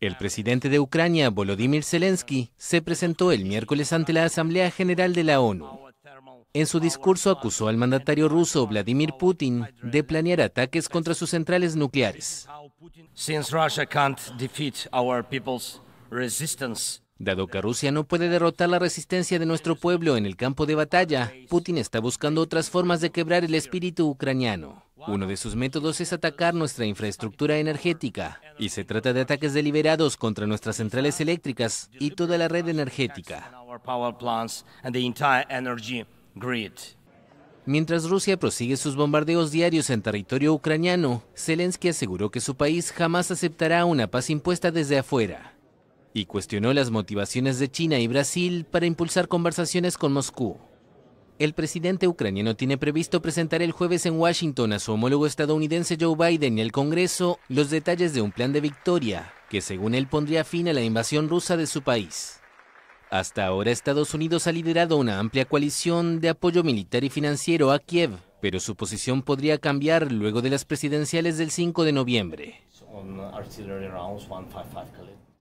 El presidente de Ucrania, Volodymyr Zelensky, se presentó el miércoles ante la Asamblea General de la ONU. En su discurso acusó al mandatario ruso Vladimir Putin de planear ataques contra sus centrales nucleares. Dado que Rusia no puede derrotar la resistencia de nuestro pueblo en el campo de batalla, Putin está buscando otras formas de quebrar el espíritu ucraniano. Uno de sus métodos es atacar nuestra infraestructura energética, y se trata de ataques deliberados contra nuestras centrales eléctricas y toda la red energética. Mientras Rusia prosigue sus bombardeos diarios en territorio ucraniano, Zelensky aseguró que su país jamás aceptará una paz impuesta desde afuera y cuestionó las motivaciones de China y Brasil para impulsar conversaciones con Moscú. El presidente ucraniano tiene previsto presentar el jueves en Washington a su homólogo estadounidense Joe Biden y el Congreso los detalles de un plan de victoria que según él pondría fin a la invasión rusa de su país. Hasta ahora Estados Unidos ha liderado una amplia coalición de apoyo militar y financiero a Kiev, pero su posición podría cambiar luego de las presidenciales del 5 de noviembre.